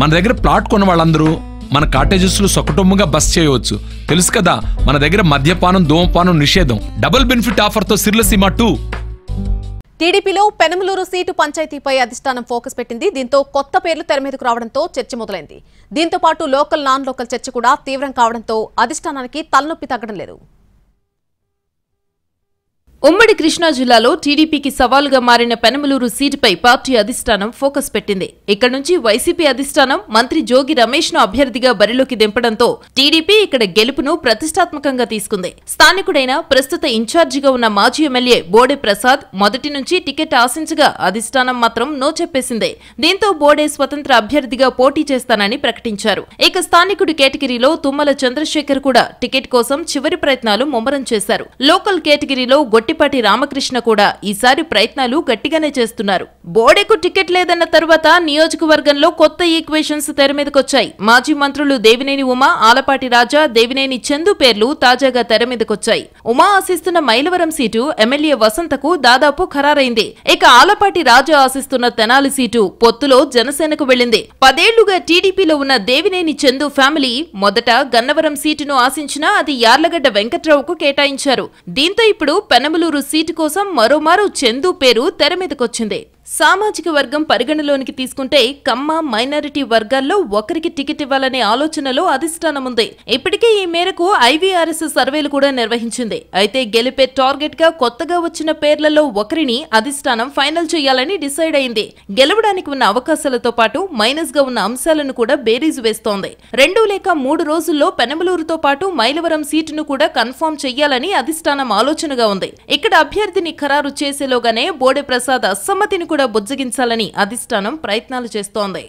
మన దగ్గర ప్లాట్ కొన్న వాళ్ళందరూ మన కాటేజెస్లో సకుటుంబంగా బస్ చేయవచ్చు తెలుసు కదా మన దగ్గర మద్యపానం ధూమపానం నిషేధం డబుల్ బెనిఫిట్ ఆఫర్తో సీమా టూ టీడీపీలో పెనమలూరు సీటు పంచాయతీపై అధిష్టానం ఫోకస్ పెట్టింది దీంతో కొత్త పేర్లు తెరమీదకు రావడంతో చర్చ మొదలైంది దీంతో పాటు లోకల్ నాన్ లోకల్ చర్చ కూడా తీవ్రం కావడంతో అధిష్టానానికి తలనొప్పి తగ్గడం లేదు ఉమ్మడి కృష్ణా జిల్లాలో టీడీపీకి సవాలుగా మారిన పెనమలూరు సీటుపై పార్టీ అధిష్టానం ఫోకస్ పెట్టింది ఇక్కడ నుంచి వైసీపీ అధిష్టానం మంత్రి జోగి రమేష్ ను అభ్యర్థిగా బరిలోకి దింపడంతో టీడీపీ ఇక్కడ గెలుపును ప్రతిష్టాత్మకంగా తీసుకుంది స్థానికుడైన ప్రస్తుత ఇన్ఛార్జిగా ఉన్న మాజీ ఎమ్మెల్యే బోడే ప్రసాద్ మొదటి నుంచి టికెట్ ఆశించగా అధిష్టానం మాత్రం నో చెప్పేసింది దీంతో బోడే స్వతంత్ర అభ్యర్థిగా పోటీ చేస్తానని ప్రకటించారు ఇక స్థానికుడు కేటగిరీలో తుమ్మల చంద్రశేఖర్ కూడా టికెట్ కోసం చివరి ప్రయత్నాలు ముమ్మరం చేశారు లోకల్ కేటగిరీలో గొట్టి గొట్టిపాటి రామకృష్ణ కూడా ఈసారి ప్రయత్నాలు గట్టిగానే చేస్తున్నారు బోడేకు టికెట్ లేదన్న తర్వాత నియోజకవర్గంలో కొత్త ఈక్వేషన్స్ తెర మీదకొచ్చాయి మాజీ మంత్రులు దేవినేని ఉమా ఆలపాటి రాజా దేవినేని చందు పేర్లు తాజాగా తెర మీదకొచ్చాయి ఉమా ఆశిస్తున్న మైలవరం సీటు ఎమ్మెల్యే వసంతకు దాదాపు ఖరారైంది ఇక ఆలపాటి రాజా ఆశిస్తున్న తెనాలి సీటు పొత్తులో జనసేనకు వెళ్లింది పదేళ్లుగా టీడీపీలో ఉన్న దేవినేని చందు ఫ్యామిలీ మొదట గన్నవరం సీటును ఆశించినా అది యార్లగడ్డ వెంకట్రావుకు కేటాయించారు దీంతో ఇప్పుడు పెనములు పొంగులూరు సీటు కోసం మరోమారు చందు పేరు తెరమీదకొచ్చింది సామాజిక వర్గం పరిగణలోనికి తీసుకుంటే కమ్మ మైనారిటీ వర్గాల్లో ఒకరికి టికెట్ ఇవ్వాలనే ఆలోచనలో అధిష్టానముంది ఇప్పటికే ఈ మేరకు ఐవీఆర్ఎస్ సర్వేలు కూడా నిర్వహించింది అయితే గెలిపే టార్గెట్ గా కొత్తగా వచ్చిన పేర్లలో ఒకరిని అధిష్టానం ఫైనల్ చేయాలని డిసైడ్ అయింది గెలవడానికి ఉన్న అవకాశాలతో పాటు మైనస్ గా ఉన్న అంశాలను కూడా బేరీజు వేస్తోంది రెండు లేక మూడు రోజుల్లో పెనమలూరుతో పాటు మైలవరం సీటును కూడా కన్ఫర్మ్ చేయాలని అధిష్టానం ఆలోచనగా ఉంది ఇక్కడ అభ్యర్థిని ఖరారు చేసేలోగానే బోడే ప్రసాద్ అసమ్మతిని కూడా కూడా బుజ్జగించాలని అధిష్టానం ప్రయత్నాలు చేస్తోంది